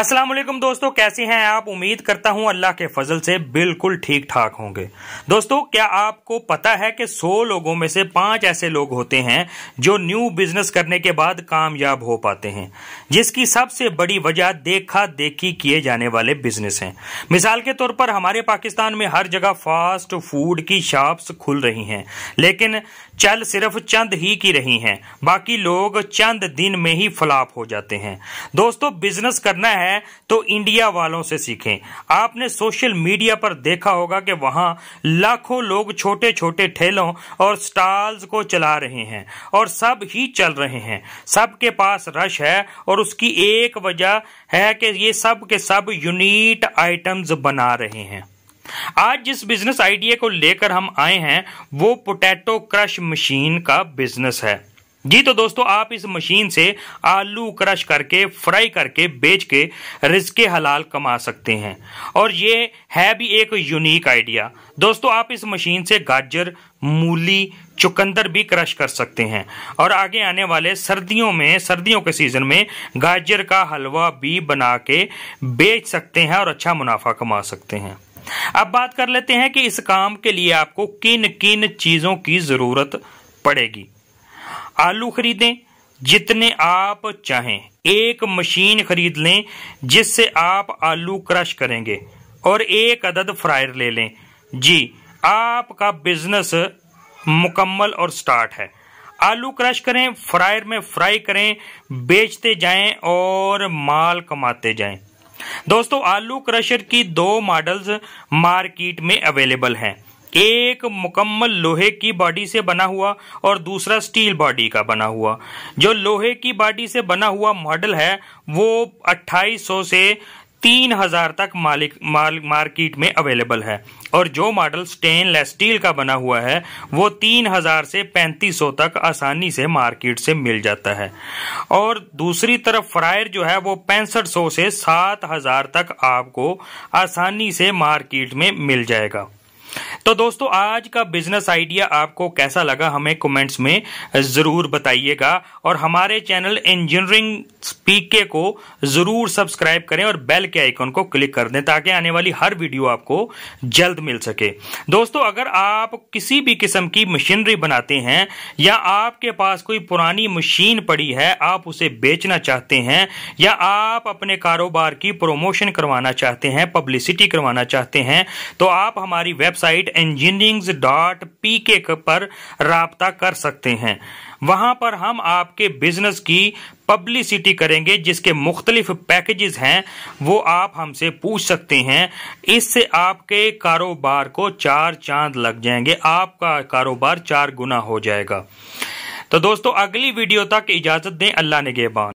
असलम दोस्तों कैसे हैं आप उम्मीद करता हूं अल्लाह के फजल से बिल्कुल ठीक ठाक होंगे दोस्तों क्या आपको पता है कि 100 लोगों में से पांच ऐसे लोग होते हैं जो न्यू बिजनेस करने के बाद कामयाब हो पाते हैं जिसकी सबसे बड़ी वजह देखा देखी किए जाने वाले बिजनेस हैं मिसाल के तौर पर हमारे पाकिस्तान में हर जगह फास्ट फूड की शॉप्स खुल रही हैं लेकिन चल सिर्फ चंद ही की रही हैं बाकी लोग चंद दिन में ही फ्लाप हो जाते हैं दोस्तों बिजनेस करना है है तो इंडिया वालों से सीखें आपने सोशल मीडिया पर देखा होगा कि वहां लाखों लोग छोटे छोटे ठेलों और स्टॉल्स को चला रहे हैं और सब ही चल रहे हैं सबके पास रश है और उसकी एक वजह है कि ये सब के सब यूनिट आइटम्स बना रहे हैं आज जिस बिजनेस आइडिया को लेकर हम आए हैं वो पोटैटो क्रश मशीन का बिजनेस है जी तो दोस्तों आप इस मशीन से आलू क्रश करके फ्राई करके बेच के रिस्क हलाल कमा सकते हैं और ये है भी एक यूनिक आइडिया दोस्तों आप इस मशीन से गाजर मूली चुकंदर भी क्रश कर सकते हैं और आगे आने वाले सर्दियों में सर्दियों के सीजन में गाजर का हलवा भी बना के बेच सकते हैं और अच्छा मुनाफा कमा सकते हैं अब बात कर लेते हैं कि इस काम के लिए आपको किन किन चीज़ों की ज़रूरत पड़ेगी आलू खरीदें जितने आप चाहें एक मशीन खरीद लें जिससे आप आलू क्रश करेंगे और एक अदद फ्रायर ले लें जी आपका बिजनेस मुकम्मल और स्टार्ट है आलू क्रश करें फ्रायर में फ्राई करें बेचते जाएं और माल कमाते जाएं दोस्तों आलू क्रशर की दो मॉडल्स मार्केट में अवेलेबल हैं एक मुकम्मल लोहे की बॉडी से बना हुआ और दूसरा स्टील बॉडी का बना हुआ जो लोहे की बॉडी से बना हुआ मॉडल है वो 2800 से 3000 तक मालिक माल मार्केट में अवेलेबल है और जो मॉडल स्टेनलेस स्टील का बना हुआ है वो 3000 से 3500 तक आसानी से मार्केट से मिल जाता है और दूसरी तरफ फ्रायर जो है वो पैंसठ से 7000 तक आपको आसानी से मार्केट में मिल जाएगा तो दोस्तों आज का बिजनेस आइडिया आपको कैसा लगा हमें कमेंट्स में जरूर बताइएगा और हमारे चैनल इंजीनियरिंग स्पीके को जरूर सब्सक्राइब करें और बेल के आइकन को क्लिक कर दें ताकि आने वाली हर वीडियो आपको जल्द मिल सके दोस्तों अगर आप किसी भी किस्म की मशीनरी बनाते हैं या आपके पास कोई पुरानी मशीन पड़ी है आप उसे बेचना चाहते हैं या आप अपने कारोबार की प्रोमोशन करवाना चाहते हैं पब्लिसिटी करवाना चाहते हैं तो आप हमारी वेबसाइट इंजीनियरिंग डॉट पी के पर रहा कर सकते हैं वहां पर हम आपके बिजनेस की पब्लिसिटी करेंगे जिसके मुख्तलिफ पैकेजेस हैं वो आप हमसे पूछ सकते हैं इससे आपके कारोबार को चार चांद लग जाएंगे आपका कारोबार चार गुना हो जाएगा तो दोस्तों अगली वीडियो तक इजाजत दें अल्लाह ने गेबान